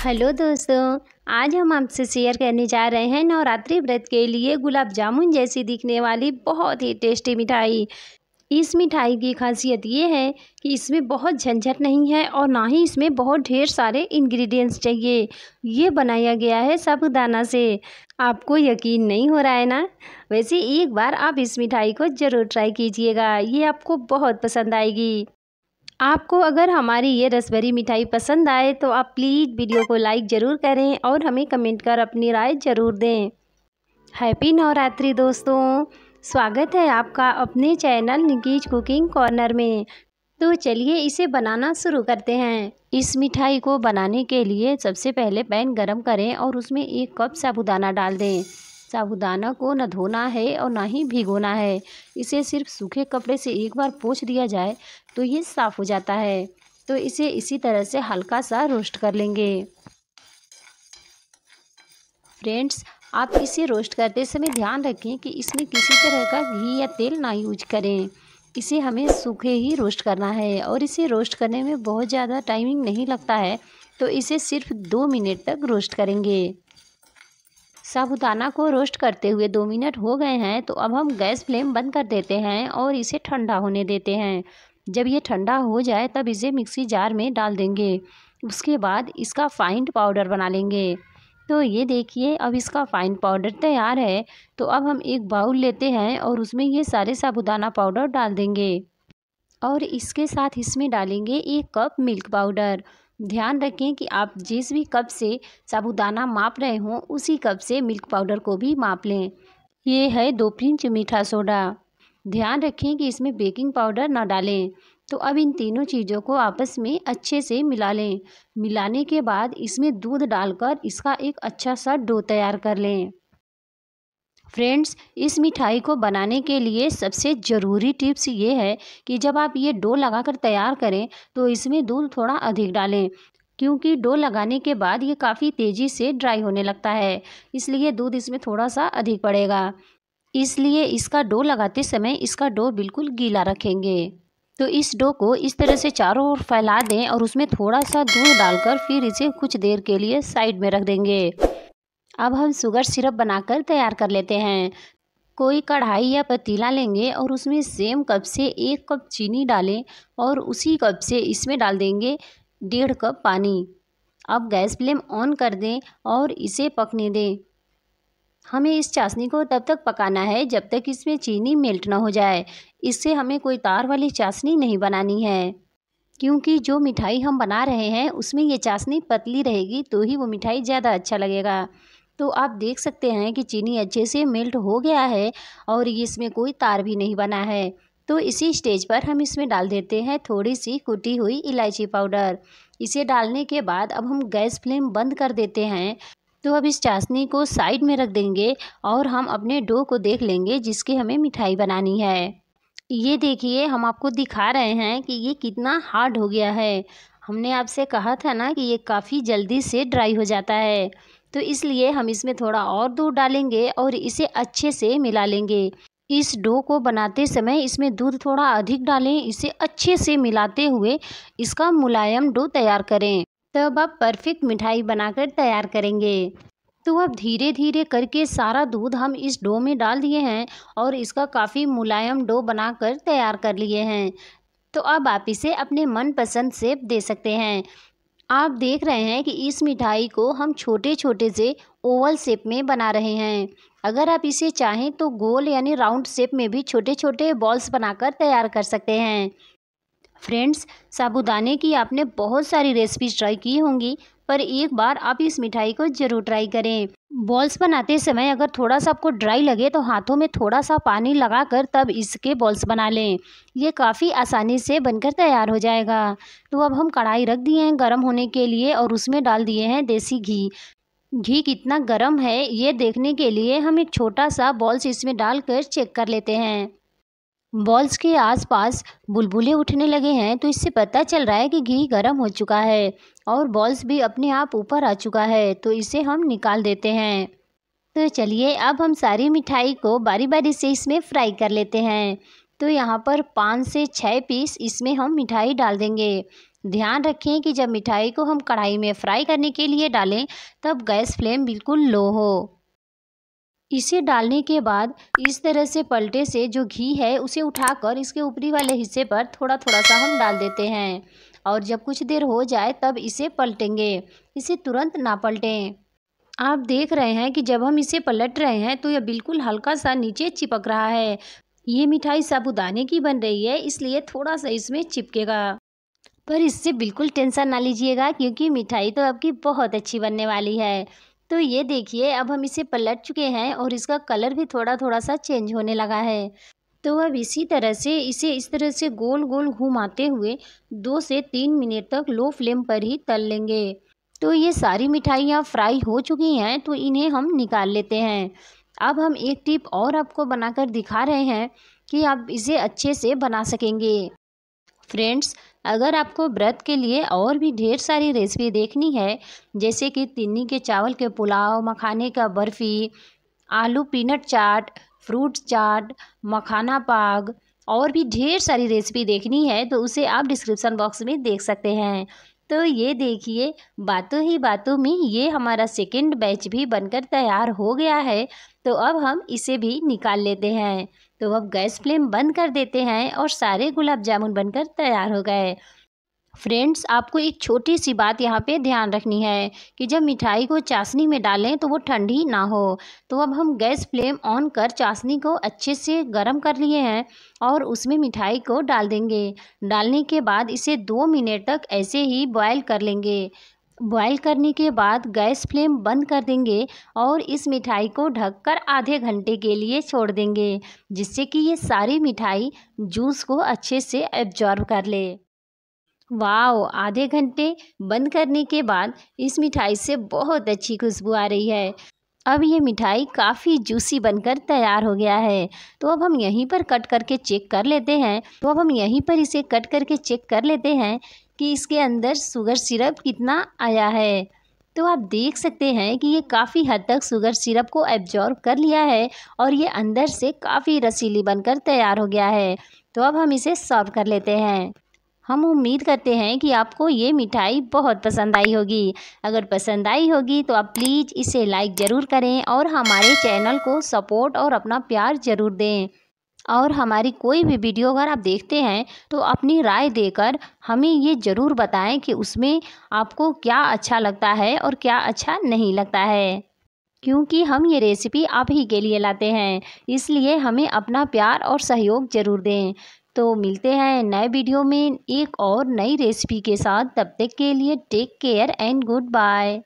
hello दोस्तों आज हम आपसे शेयर करने जा रहे हैं नवरात्रि व्रत के लिए गुलाब जामुन जैसी दिखने वाली बहुत ही टेस्टी मिठाई इस मिठाई की खासियत ये है कि इसमें बहुत झंझट नहीं है और ना ही इसमें बहुत ढेर सारे इंग्रेडिएंट्स चाहिए ये बनाया गया है साबुदाना से आपको यकीन नहीं हो रहा है ना वैसे एक बार आप इस मिठाई को ज़रूर ट्राई कीजिएगा ये आपको बहुत पसंद आएगी आपको अगर हमारी ये रसभरी मिठाई पसंद आए तो आप प्लीज़ वीडियो को लाइक ज़रूर करें और हमें कमेंट कर अपनी राय ज़रूर दें हैप्पी नवरात्रि दोस्तों स्वागत है आपका अपने चैनल निकीज कुकिंग कॉर्नर में तो चलिए इसे बनाना शुरू करते हैं इस मिठाई को बनाने के लिए सबसे पहले पैन गरम करें और उसमें एक कप साबुदाना डाल दें साबुदाना को न धोना है और ना ही भिगोना है इसे सिर्फ सूखे कपड़े से एक बार पोछ दिया जाए तो ये साफ़ हो जाता है तो इसे इसी तरह से हल्का सा रोस्ट कर लेंगे फ्रेंड्स आप इसे रोस्ट करते समय ध्यान रखें कि इसमें किसी तरह का घी या तेल ना यूज करें इसे हमें सूखे ही रोस्ट करना है और इसे रोस्ट करने में बहुत ज़्यादा टाइमिंग नहीं लगता है तो इसे सिर्फ दो मिनट तक रोस्ट करेंगे साबुदाना को रोस्ट करते हुए दो मिनट हो गए हैं तो अब हम गैस फ्लेम बंद कर देते हैं और इसे ठंडा होने देते हैं जब ये ठंडा हो जाए तब इसे मिक्सी जार में डाल देंगे उसके बाद इसका फाइन पाउडर बना लेंगे तो ये देखिए अब इसका फाइन पाउडर तैयार है तो अब हम एक बाउल लेते हैं और उसमें ये सारे साबुदाना पाउडर डाल देंगे और इसके साथ इसमें डालेंगे एक कप मिल्क पाउडर ध्यान रखें कि आप जिस भी कप से साबुदाना माप रहे हों उसी कप से मिल्क पाउडर को भी माप लें ये है दो पिंच मीठा सोडा ध्यान रखें कि इसमें बेकिंग पाउडर ना डालें तो अब इन तीनों चीज़ों को आपस में अच्छे से मिला लें मिलाने के बाद इसमें दूध डालकर इसका एक अच्छा सा डो तैयार कर लें फ्रेंड्स इस मिठाई को बनाने के लिए सबसे ज़रूरी टिप्स ये है कि जब आप ये डो लगाकर तैयार करें तो इसमें दूध थोड़ा अधिक डालें क्योंकि डो लगाने के बाद ये काफ़ी तेज़ी से ड्राई होने लगता है इसलिए दूध इसमें थोड़ा सा अधिक पड़ेगा इसलिए इसका डो लगाते समय इसका डो बिल्कुल गीला रखेंगे तो इस डो को इस तरह से चारों ओर फैला दें और उसमें थोड़ा सा दूध डालकर फिर इसे कुछ देर के लिए साइड में रख देंगे अब हम शुगर सिरप बनाकर तैयार कर लेते हैं कोई कढ़ाई या पतीला लेंगे और उसमें सेम कप से एक कप चीनी डालें और उसी कप से इसमें डाल देंगे डेढ़ कप पानी अब गैस फ्लेम ऑन कर दें और इसे पकने दें हमें इस चाशनी को तब तक पकाना है जब तक इसमें चीनी मेल्ट ना हो जाए इससे हमें कोई तार वाली चाशनी नहीं बनानी है क्योंकि जो मिठाई हम बना रहे हैं उसमें ये चाशनी पतली रहेगी तो ही वो मिठाई ज़्यादा अच्छा लगेगा तो आप देख सकते हैं कि चीनी अच्छे से मेल्ट हो गया है और इसमें कोई तार भी नहीं बना है तो इसी स्टेज पर हम इसमें डाल देते हैं थोड़ी सी कुटी हुई इलायची पाउडर इसे डालने के बाद अब हम गैस फ्लेम बंद कर देते हैं तो अब इस चाशनी को साइड में रख देंगे और हम अपने डो को देख लेंगे जिसकी हमें मिठाई बनानी है ये देखिए हम आपको दिखा रहे हैं कि ये कितना हार्ड हो गया है हमने आपसे कहा था ना कि ये काफ़ी जल्दी से ड्राई हो जाता है तो इसलिए हम इसमें थोड़ा और दूध डालेंगे और इसे अच्छे से मिला लेंगे इस डो को बनाते समय इसमें दूध थोड़ा अधिक डालें इसे अच्छे से मिलाते हुए इसका मुलायम डो तैयार करें तब आप परफेक्ट मिठाई बनाकर तैयार करेंगे तो अब धीरे धीरे करके सारा दूध हम इस डो में डाल दिए हैं और इसका काफ़ी मुलायम डो बनाकर तैयार कर लिए हैं तो अब आप इसे अपने मनपसंद सेप दे सकते हैं आप देख रहे हैं कि इस मिठाई को हम छोटे छोटे से ओवल शेप में बना रहे हैं अगर आप इसे चाहें तो गोल यानी राउंड शेप में भी छोटे छोटे बॉल्स बनाकर तैयार कर सकते हैं फ्रेंड्स साबुदाने की आपने बहुत सारी रेसिपीज ट्राई की होंगी पर एक बार आप इस मिठाई को ज़रूर ट्राई करें बॉल्स बनाते समय अगर थोड़ा सा आपको ड्राई लगे तो हाथों में थोड़ा सा पानी लगाकर तब इसके बॉल्स बना लें ये काफ़ी आसानी से बनकर तैयार हो जाएगा तो अब हम कढ़ाई रख दिए हैं गर्म होने के लिए और उसमें डाल दिए हैं देसी घी घी कितना गर्म है ये देखने के लिए हम एक छोटा सा बॉल्स इसमें डालकर चेक कर लेते हैं बॉल्स के आसपास बुलबुले उठने लगे हैं तो इससे पता चल रहा है कि घी गर्म हो चुका है और बॉल्स भी अपने आप ऊपर आ चुका है तो इसे हम निकाल देते हैं तो चलिए अब हम सारी मिठाई को बारी बारी से इसमें फ्राई कर लेते हैं तो यहाँ पर पाँच से छः पीस इसमें हम मिठाई डाल देंगे ध्यान रखें कि जब मिठाई को हम कढ़ाई में फ्राई करने के लिए डालें तब गैस फ्लेम बिल्कुल लो हो इसे डालने के बाद इस तरह से पलटे से जो घी है उसे उठाकर इसके ऊपरी वाले हिस्से पर थोड़ा थोड़ा सा हम डाल देते हैं और जब कुछ देर हो जाए तब इसे पलटेंगे इसे तुरंत ना पलटें आप देख रहे हैं कि जब हम इसे पलट रहे हैं तो यह बिल्कुल हल्का सा नीचे चिपक रहा है ये मिठाई साबुदाने की बन रही है इसलिए थोड़ा सा इसमें चिपकेगा पर इससे बिल्कुल टेंशन ना लीजिएगा क्योंकि मिठाई तो आपकी बहुत अच्छी बनने वाली है तो ये देखिए अब हम इसे पलट चुके हैं और इसका कलर भी थोड़ा थोड़ा सा चेंज होने लगा है तो अब इसी तरह से इसे इस तरह से गोल गोल घुमाते हुए दो से तीन मिनट तक लो फ्लेम पर ही तल लेंगे तो ये सारी मिठाइयाँ फ्राई हो चुकी हैं तो इन्हें हम निकाल लेते हैं अब हम एक टिप और आपको बनाकर दिखा रहे हैं कि आप इसे अच्छे से बना सकेंगे फ्रेंड्स अगर आपको व्रत के लिए और भी ढेर सारी रेसिपी देखनी है जैसे कि तिन्नी के चावल के पुलाव मखाने का बर्फ़ी आलू पीनट चाट फ्रूट चाट मखाना पाग और भी ढेर सारी रेसिपी देखनी है तो उसे आप डिस्क्रिप्शन बॉक्स में देख सकते हैं तो ये देखिए बातों ही बातों में ये हमारा सेकेंड बैच भी बनकर तैयार हो गया है तो अब हम इसे भी निकाल लेते हैं तो अब गैस फ्लेम बंद कर देते हैं और सारे गुलाब जामुन बनकर तैयार हो गए फ्रेंड्स आपको एक छोटी सी बात यहाँ पे ध्यान रखनी है कि जब मिठाई को चाशनी में डालें तो वो ठंडी ना हो तो अब हम गैस फ्लेम ऑन कर चाशनी को अच्छे से गर्म कर लिए हैं और उसमें मिठाई को डाल देंगे डालने के बाद इसे दो मिनट तक ऐसे ही बॉयल कर लेंगे बॉयल करने के बाद गैस फ्लेम बंद कर देंगे और इस मिठाई को ढककर आधे घंटे के लिए छोड़ देंगे जिससे कि ये सारी मिठाई जूस को अच्छे से एब्जॉर्ब कर ले वाओ आधे घंटे बंद करने के बाद इस मिठाई से बहुत अच्छी खुशबू आ रही है अब ये मिठाई काफ़ी जूसी बनकर तैयार हो गया है तो अब हम यहीं पर कट करके चेक कर लेते हैं तो अब हम यहीं पर इसे कट करके चेक कर लेते हैं कि इसके अंदर शुगर सिरप कितना आया है तो आप देख सकते हैं कि ये काफ़ी हद तक शुगर सिरप को एब्जॉर्व कर लिया है और ये अंदर से काफ़ी रसीली बनकर तैयार हो गया है तो अब हम इसे सॉल्व कर लेते हैं हम उम्मीद करते हैं कि आपको ये मिठाई बहुत पसंद आई होगी अगर पसंद आई होगी तो आप प्लीज़ इसे लाइक ज़रूर करें और हमारे चैनल को सपोर्ट और अपना प्यार ज़रूर दें और हमारी कोई भी वीडियो अगर आप देखते हैं तो अपनी राय देकर हमें ये ज़रूर बताएं कि उसमें आपको क्या अच्छा लगता है और क्या अच्छा नहीं लगता है क्योंकि हम ये रेसिपी आप ही के लिए लाते हैं इसलिए हमें अपना प्यार और सहयोग ज़रूर दें तो मिलते हैं नए वीडियो में एक और नई रेसिपी के साथ तब तक के लिए take care and good bye